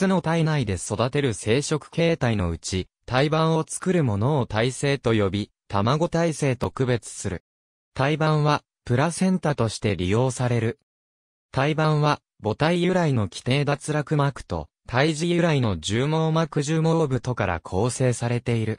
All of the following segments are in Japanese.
つの体内で育てる生殖形態のうち、胎盤を作るものを胎生と呼び、卵胎生と区別する。胎盤は、プラセンタとして利用される。胎盤は、母体由来の規定脱落膜と、胎児由来の重毛膜重毛部とから構成されている。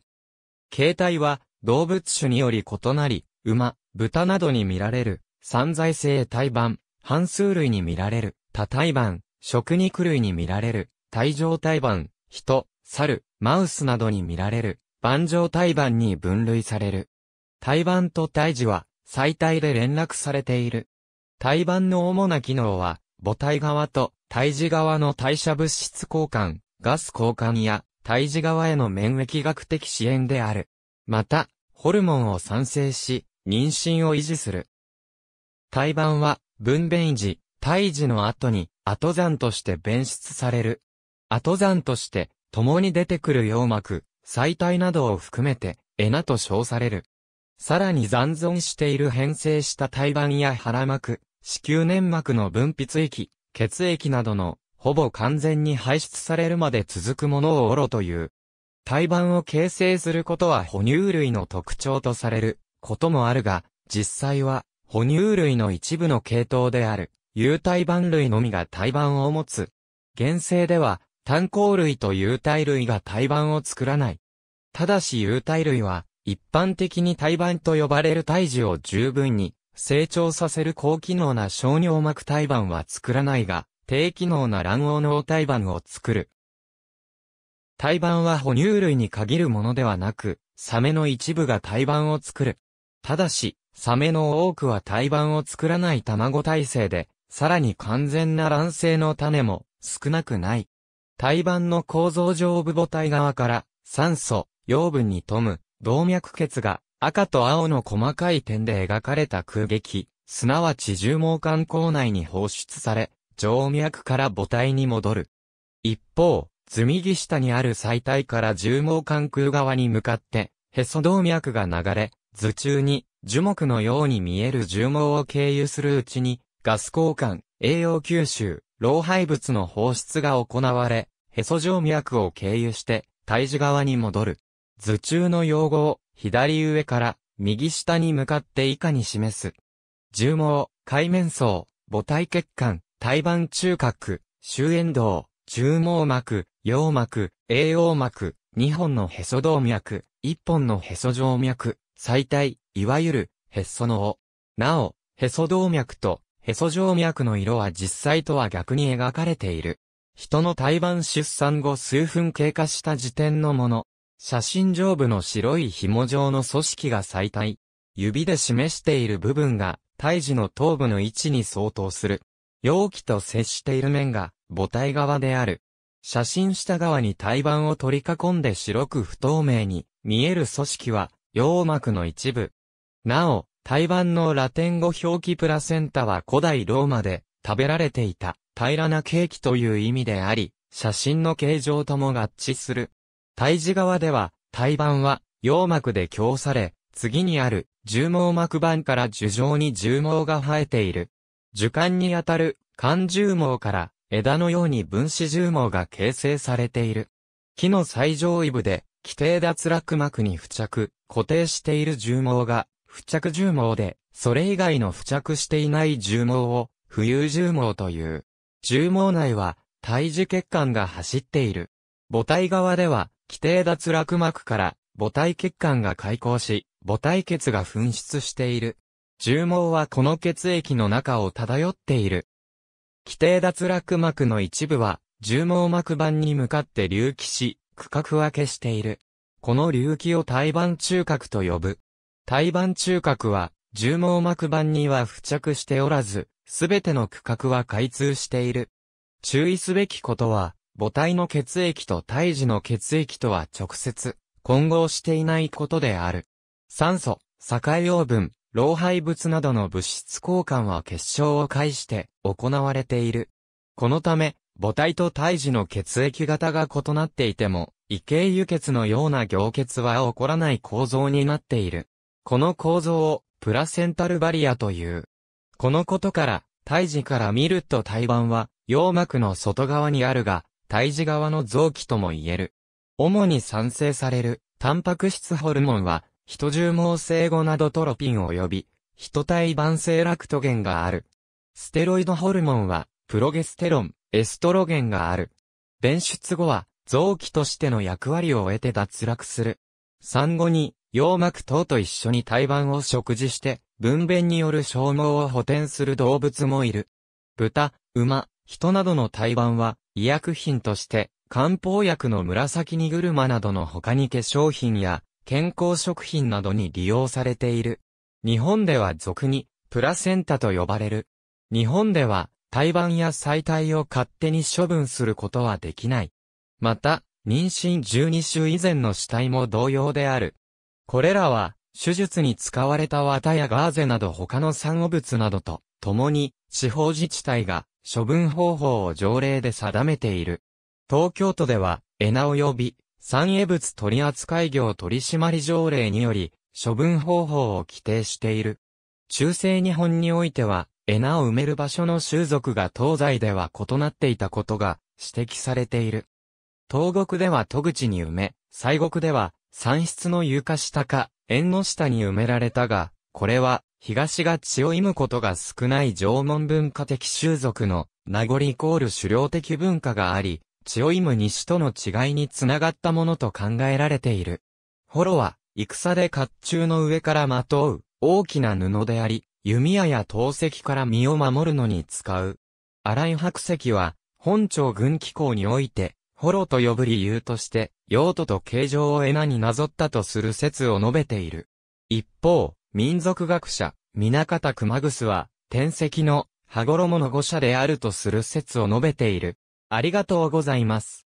形態は、動物種により異なり、馬、豚などに見られる、散在性胎盤、半数類に見られる、多胎盤、食肉類に見られる、体状胎盤、人、猿、マウスなどに見られる、盤状胎盤に分類される。胎盤と胎児は、最体で連絡されている。胎盤の主な機能は、母体側と胎児側の代謝物質交換、ガス交換や、胎児側への免疫学的支援である。また、ホルモンを産生し、妊娠を維持する。胎盤は、分娩時、胎児の後に、後産として便出される。後山として、共に出てくる葉膜、彩体などを含めて、エナと称される。さらに残存している変性した胎盤や腹膜、子宮粘膜の分泌液、血液などの、ほぼ完全に排出されるまで続くものをオロという。胎盤を形成することは哺乳類の特徴とされることもあるが、実際は哺乳類の一部の系統である有胎盤類のみが胎盤を持つ。現世では炭鉱類と有体類が胎盤を作らない。ただし有体類は、一般的に胎盤と呼ばれる胎児を十分に成長させる高機能な小尿膜胎盤は作らないが、低機能な卵黄脳胎盤を作る。胎盤は哺乳類に限るものではなく、サメの一部が胎盤を作る。ただし、サメの多くは胎盤を作らない卵体制で、さらに完全な卵性の種も少なくない。胎盤の構造上部母体側から酸素、養分に富む動脈血が赤と青の細かい点で描かれた空撃、すなわち重毛管口内に放出され、静脈から母体に戻る。一方、図右下にある最体から重毛管空側に向かって、へそ動脈が流れ、図中に樹木のように見える重毛を経由するうちに、ガス交換、栄養吸収、老廃物の放出が行われ、へそ静脈を経由して、胎児側に戻る。図中の用語を、左上から、右下に向かって以下に示す。重毛、海面層、母体血管、胎盤中核、周縁動、中毛膜、葉膜、栄養膜、2本のへそ動脈、1本のへそ静脈、最大、いわゆる、へっその尾。なお、へそ動脈と、へそ静脈の色は実際とは逆に描かれている。人の胎盤出産後数分経過した時点のもの。写真上部の白い紐状の組織が最大。指で示している部分が、胎児の頭部の位置に相当する。容器と接している面が、母体側である。写真下側に胎盤を取り囲んで白く不透明に見える組織は、羊膜の一部。なお、胎盤のラテン語表記プラセンタは古代ローマで、食べられていた平らなケーキという意味であり、写真の形状とも合致する。胎児側では、胎盤は羊膜で強され、次にある重毛膜板から樹状に重毛が生えている。樹幹にあたる間重毛から枝のように分子重毛が形成されている。木の最上位部で規定脱落膜に付着、固定している重毛が付着重毛で、それ以外の付着していない重毛を浮遊重毛という。重毛内は、胎児血管が走っている。母体側では、規定脱落膜から母体血管が開口し、母体血が噴出している。重毛はこの血液の中を漂っている。規定脱落膜の一部は、重毛膜板に向かって隆起し、区画分けしている。この隆起を胎盤中核と呼ぶ。胎盤中核は、重毛膜板には付着しておらず、すべての区画は開通している。注意すべきことは、母体の血液と胎児の血液とは直接、混合していないことである。酸素、境養分、老廃物などの物質交換は結晶を介して行われている。このため、母体と胎児の血液型が異なっていても、異形輸血のような凝血は起こらない構造になっている。この構造をプラセンタルバリアという。このことから、胎児から見ると胎盤は、羊膜の外側にあるが、胎児側の臓器とも言える。主に産生される、タンパク質ホルモンは、人重毛性後などトロピン及び、人体晩性ラクトゲンがある。ステロイドホルモンは、プロゲステロン、エストロゲンがある。便出後は、臓器としての役割を得て脱落する。産後に、羊膜等と一緒に胎盤を食事して、分娩による消耗を補填する動物もいる。豚、馬、人などの胎盤は、医薬品として、漢方薬の紫に車などの他に化粧品や、健康食品などに利用されている。日本では俗に、プラセンタと呼ばれる。日本では、胎盤や細体を勝手に処分することはできない。また、妊娠12週以前の死体も同様である。これらは、手術に使われた綿やガーゼなど他の産後物などと、共に、地方自治体が、処分方法を条例で定めている。東京都では、エナ及び、産営物取扱業取締条例により、処分方法を規定している。中世日本においては、エナを埋める場所の習俗が東西では異なっていたことが指摘されている。東国では戸口に埋め、西国では山室の床下か、縁の下に埋められたが、これは、東が血を忌むことが少ない縄文文化的習俗の、名残イコール狩猟的文化があり、血を忌む西との違いにつながったものと考えられている。ホロは、戦で甲冑の上からまとう、大きな布であり、弓矢や投石から身を守るのに使う。荒井白石は、本庁軍機構において、ホロと呼ぶ理由として、用途と形状をエナになぞったとする説を述べている。一方、民族学者、皆方熊楠は、天石の、羽衣の語者であるとする説を述べている。ありがとうございます。